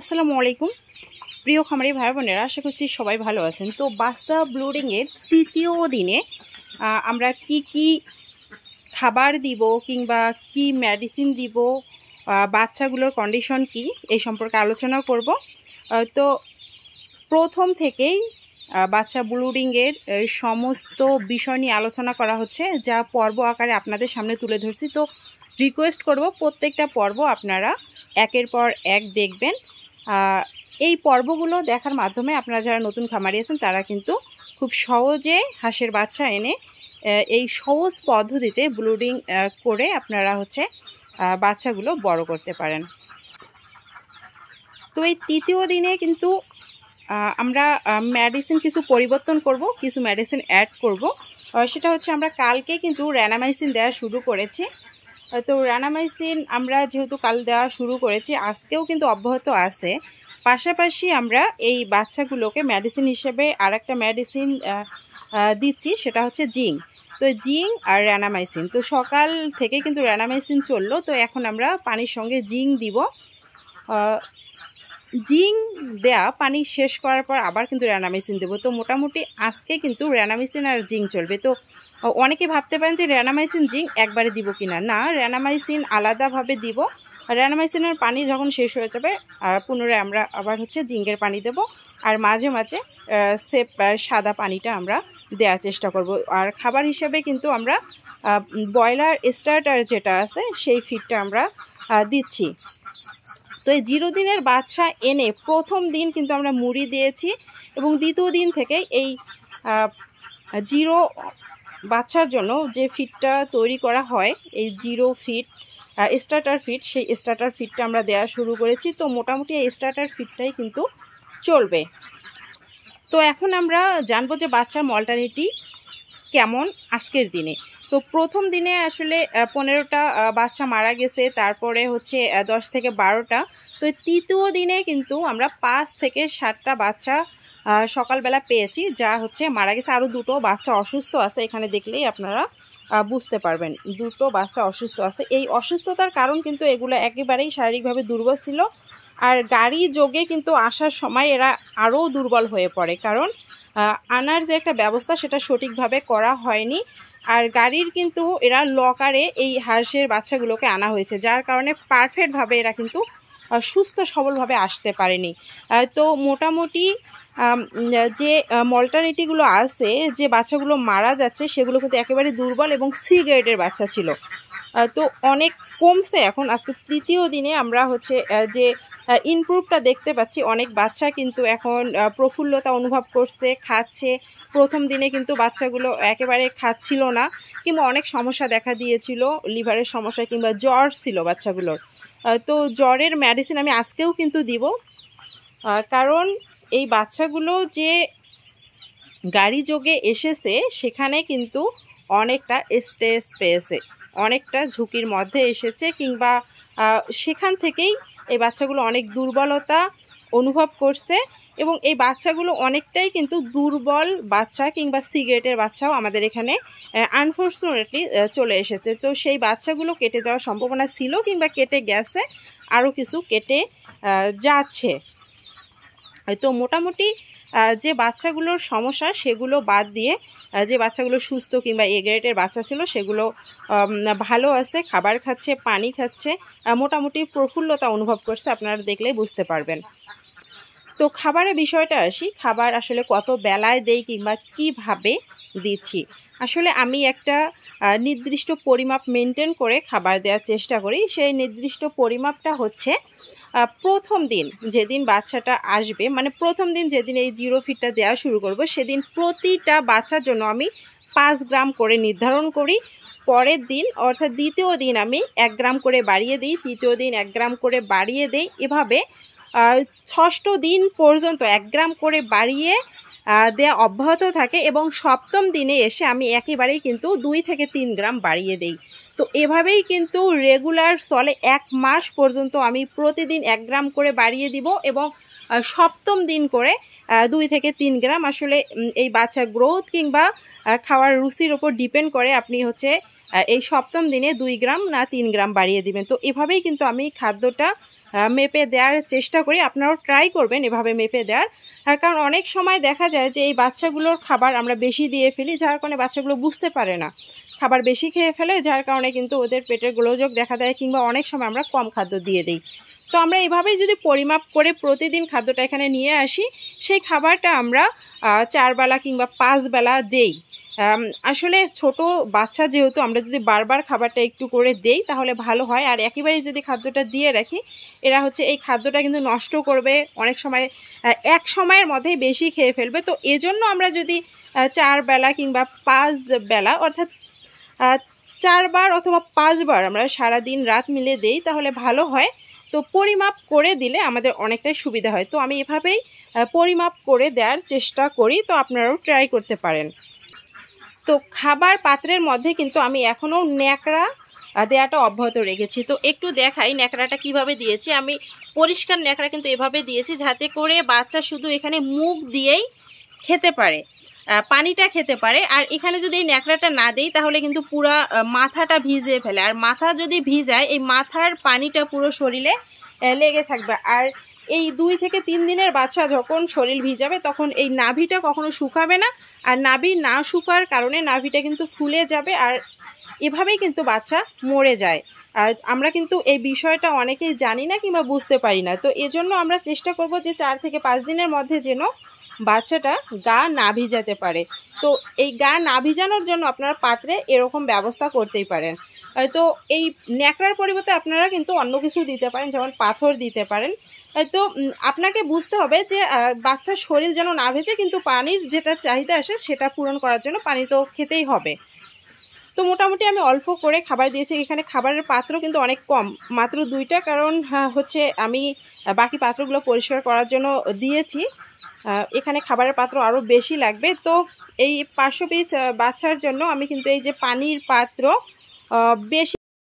আসসালামু আলাইকুম প্রিয় খামারি ভাই বোনেরা আশা করছি সবাই ভালো আছেন তো বাচ্চা ব্লুডিংয়ের তৃতীয় দিনে আমরা কি কি খাবার দিব কিংবা কি মেডিসিন দিব বাচ্চাগুলোর কন্ডিশন কি এই সম্পর্কে আলোচনা করব তো প্রথম থেকেই বাচ্চা ব্লুডিংয়ের সমস্ত বিষয় নিয়ে আলোচনা করা হচ্ছে যা পর্ব আকারে আপনাদের সামনে তুলে ধরছি তো রিকোয়েস্ট করব প্রত্যেকটা পর্ব আপনারা একের পর এক দেখবেন এই পর্বগুলো দেখার মাধ্যমে আপনারা যারা নতুন খামারি আছেন তারা কিন্তু খুব সহজে হাঁসের বাচ্চা এনে এই সহজ পদ্ধতিতে ব্লুডিং করে আপনারা হচ্ছে বাচ্চাগুলো বড় করতে পারেন তো এই তৃতীয় দিনে কিন্তু আমরা মেডিসিন কিছু পরিবর্তন করব কিছু মেডিসিন অ্যাড করব সেটা হচ্ছে আমরা কালকে কিন্তু র্যানামাইসিন দেওয়া শুরু করেছি তো রানামাইসিন আমরা যেহেতু কাল দেওয়া শুরু করেছি আজকেও কিন্তু অব্যাহত আছে পাশাপাশি আমরা এই বাচ্চাগুলোকে মেডিসিন হিসেবে আর একটা মেডিসিন দিচ্ছি সেটা হচ্ছে জিঙ্ক তো জিং আর র্যানামাইসিন তো সকাল থেকে কিন্তু র্যানামাইসিন চললো তো এখন আমরা পানির সঙ্গে জিং দিব জিং দেয়া পানি শেষ করার পর আবার কিন্তু মেশিন দেবো তো মোটামুটি আজকে কিন্তু মেশিন আর জিং চলবে তো অনেকে ভাবতে পারেন যে র্যানামাইসিন জিঙ্ক একবারে দিব কিনা না র্যানামাইসিন আলাদাভাবে দিব র্যানামাইসিনের পানি যখন শেষ হয়ে যাবে পুনরায় আমরা আবার হচ্ছে জিঙ্গের পানি দেব আর মাঝে মাঝে সেপ সাদা পানিটা আমরা দেওয়ার চেষ্টা করব আর খাবার হিসাবে কিন্তু আমরা ব্রয়লার স্টার্টার যেটা আছে সেই ফিডটা আমরা দিচ্ছি তো এই জিরো দিনের বাচ্চা এনে প্রথম দিন কিন্তু আমরা মুড়ি দিয়েছি এবং দ্বিতীয় দিন থেকে এই জিরো বাচ্চার জন্য যে ফিটটা তৈরি করা হয় এই জিরো ফিট স্টার্টার ফিট সেই স্টার্টার ফিটটা আমরা দেওয়া শুরু করেছি তো মোটামুটি এই স্টার্টার ফিটটাই কিন্তু চলবে তো এখন আমরা জানবো যে বাচ্চার মলটানিটি কেমন আজকের দিনে তো প্রথম দিনে আসলে পনেরোটা বাচ্চা মারা গেছে তারপরে হচ্ছে দশ থেকে বারোটা তো তৃতীয় দিনে কিন্তু আমরা পাঁচ থেকে সাতটা বাচ্চা সকালবেলা পেয়েছি যা হচ্ছে মারা গেছে আরও দুটো বাচ্চা অসুস্থ আছে এখানে দেখলেই আপনারা বুঝতে পারবেন দুটো বাচ্চা অসুস্থ আছে এই অসুস্থতার কারণ কিন্তু এগুলো একেবারেই শারীরিকভাবে দুর্বল ছিল আর গাড়ি যোগে কিন্তু আসার সময় এরা আরও দুর্বল হয়ে পড়ে কারণ আনার যে একটা ব্যবস্থা সেটা সঠিকভাবে করা হয়নি আর গাড়ির কিন্তু এরা লকারে এই হাঁসের বাচ্চাগুলোকে আনা হয়েছে যার কারণে পারফেক্টভাবে এরা কিন্তু সুস্থ সবলভাবে আসতে পারেনি তো মোটামুটি যে মল্টারিটিগুলো আছে যে বাচ্চাগুলো মারা যাচ্ছে সেগুলো কিন্তু একেবারে দুর্বল এবং সিগারেটের বাচ্চা ছিল তো অনেক কমছে এখন আজকে তৃতীয় দিনে আমরা হচ্ছে যে ইমপ্রুভটা দেখতে পাচ্ছি অনেক বাচ্চা কিন্তু এখন প্রফুল্লতা অনুভব করছে খাচ্ছে প্রথম দিনে কিন্তু বাচ্চাগুলো একেবারে খাচ্ছিল না কিংবা অনেক সমস্যা দেখা দিয়েছিল লিভারের সমস্যা কিংবা জ্বর ছিল বাচ্চাগুলোর তো জ্বরের মেডিসিন আমি আজকেও কিন্তু দিব কারণ এই বাচ্চাগুলো যে গাড়ি যোগে এসেছে সেখানে কিন্তু অনেকটা স্ট্রেস পেয়েছে অনেকটা ঝুঁকির মধ্যে এসেছে কিংবা সেখান থেকেই এই বাচ্চাগুলো অনেক দুর্বলতা অনুভব করছে এবং এই বাচ্চাগুলো অনেকটাই কিন্তু দুর্বল বাচ্চা কিংবা সিগারেটের বাচ্চাও আমাদের এখানে আনফর্চুনেটলি চলে এসেছে তো সেই বাচ্চাগুলো কেটে যাওয়ার সম্ভাবনা ছিল কিংবা কেটে গেছে আরও কিছু কেটে যাচ্ছে তো মোটামুটি যে বাচ্চাগুলোর সমস্যা সেগুলো বাদ দিয়ে যে বাচ্চাগুলো সুস্থ কিংবা এগারেটের বাচ্চা ছিল সেগুলো ভালো আছে খাবার খাচ্ছে পানি খাচ্ছে মোটামুটি প্রফুল্লতা অনুভব করছে আপনারা দেখলেই বুঝতে পারবেন তো খাবারের বিষয়টা আসি খাবার আসলে কত বেলায় দেই কিংবা কিভাবে দিচ্ছি আসলে আমি একটা নির্দিষ্ট পরিমাপ মেনটেন করে খাবার দেওয়ার চেষ্টা করি সেই নির্দিষ্ট পরিমাপটা হচ্ছে প্রথম দিন যেদিন বাচ্চাটা আসবে মানে প্রথম দিন যেদিন এই জিরো ফিটটা দেওয়া শুরু করব সেদিন প্রতিটা বাচ্চার জন্য আমি পাঁচ গ্রাম করে নির্ধারণ করি পরের দিন অর্থাৎ দ্বিতীয় দিন আমি এক গ্রাম করে বাড়িয়ে দিই তৃতীয় দিন এক গ্রাম করে বাড়িয়ে দিই এভাবে ষষ্ঠ দিন পর্যন্ত এক গ্রাম করে বাড়িয়ে দেয়া অব্যাহত থাকে এবং সপ্তম দিনে এসে আমি একেবারেই কিন্তু দুই থেকে তিন গ্রাম বাড়িয়ে দেই তো এভাবেই কিন্তু রেগুলার চলে এক মাস পর্যন্ত আমি প্রতিদিন এক গ্রাম করে বাড়িয়ে দিব এবং সপ্তম দিন করে দুই থেকে তিন গ্রাম আসলে এই বাচ্চা গ্রোথ কিংবা খাওয়ার রুচির ওপর ডিপেন্ড করে আপনি হচ্ছে এই সপ্তম দিনে দুই গ্রাম না তিন গ্রাম বাড়িয়ে দিবেন তো এভাবেই কিন্তু আমি খাদ্যটা মেপে দেওয়ার চেষ্টা করি আপনারাও ট্রাই করবেন এভাবে মেপে দেওয়ার কারণ অনেক সময় দেখা যায় যে এই বাচ্চাগুলোর খাবার আমরা বেশি দিয়ে ফেলি যার কারণে বাচ্চাগুলো বুঝতে পারে না খাবার বেশি খেয়ে ফেলে যার কারণে কিন্তু ওদের পেটের গোলযোগ দেখা দেয় কিংবা অনেক সময় আমরা কম খাদ্য দিয়ে দিই তো আমরা এভাবেই যদি পরিমাপ করে প্রতিদিন খাদ্যটা এখানে নিয়ে আসি সেই খাবারটা আমরা চারবেলা কিংবা পাঁচবেলা দেই আসলে ছোট বাচ্চা যেহেতু আমরা যদি বারবার খাবারটা একটু করে দেই তাহলে ভালো হয় আর একেবারেই যদি খাদ্যটা দিয়ে রাখি এরা হচ্ছে এই খাদ্যটা কিন্তু নষ্ট করবে অনেক সময় এক সময়ের মধ্যেই বেশি খেয়ে ফেলবে তো এজন্য আমরা যদি চার বেলা কিংবা পাঁচ বেলা অর্থাৎ চারবার অথবা পাঁচবার আমরা সারা দিন রাত মিলে দেই তাহলে ভালো হয় তো পরিমাপ করে দিলে আমাদের অনেকটাই সুবিধা হয় তো আমি এভাবেই পরিমাপ করে দেওয়ার চেষ্টা করি তো আপনারাও ট্রাই করতে পারেন তো খাবার পাত্রের মধ্যে কিন্তু আমি এখনও ন্যাকড়া দেওয়াটা অব্যাহত রেখেছি তো একটু দেখাই ন্যাকড়াটা কিভাবে দিয়েছি আমি পরিষ্কার ন্যাকড়া কিন্তু এভাবে দিয়েছি যাতে করে বাচ্চা শুধু এখানে মুখ দিয়েই খেতে পারে পানিটা খেতে পারে আর এখানে যদি এই ন্যাকড়াটা না দেয় তাহলে কিন্তু পুরা মাথাটা ভিজিয়ে ফেলে আর মাথা যদি ভিজায় এই মাথার পানিটা পুরো শরীরে লেগে থাকবে আর এই দুই থেকে তিন দিনের বাচ্চা যখন শরীর ভিজাবে তখন এই নাভিটা কখনো শুকাবে না আর নাভি না শুকার কারণে নাভিটা কিন্তু ফুলে যাবে আর এভাবেই কিন্তু বাচ্চা মরে যায় আর আমরা কিন্তু এই বিষয়টা অনেকেই জানি না কিংবা বুঝতে পারি না তো এজন্য আমরা চেষ্টা করব যে চার থেকে পাঁচ দিনের মধ্যে যেন বাচ্চাটা গা না ভিজাতে পারে তো এই গা না ভিজানোর জন্য আপনারা পাত্রে এরকম ব্যবস্থা করতেই পারেন হয়তো এই ন্যাকড়ার পরিবর্তে আপনারা কিন্তু অন্য কিছু দিতে পারেন যেমন পাথর দিতে পারেন হয়তো আপনাকে বুঝতে হবে যে বাচ্চার শরীর যেন না ভেজে কিন্তু পানির যেটা চাহিদা আসে সেটা পূরণ করার জন্য পানি তো খেতেই হবে তো মোটামুটি আমি অল্প করে খাবার দিয়েছি এখানে খাবারের পাত্র কিন্তু অনেক কম মাত্র দুইটা কারণ হ্যাঁ, হচ্ছে আমি বাকি পাত্রগুলো পরিষ্কার করার জন্য দিয়েছি এখানে খাবারের পাত্র আরও বেশি লাগবে তো এই পাঁচশো পিস বাচ্চার জন্য আমি কিন্তু এই যে পানির পাত্র বেশি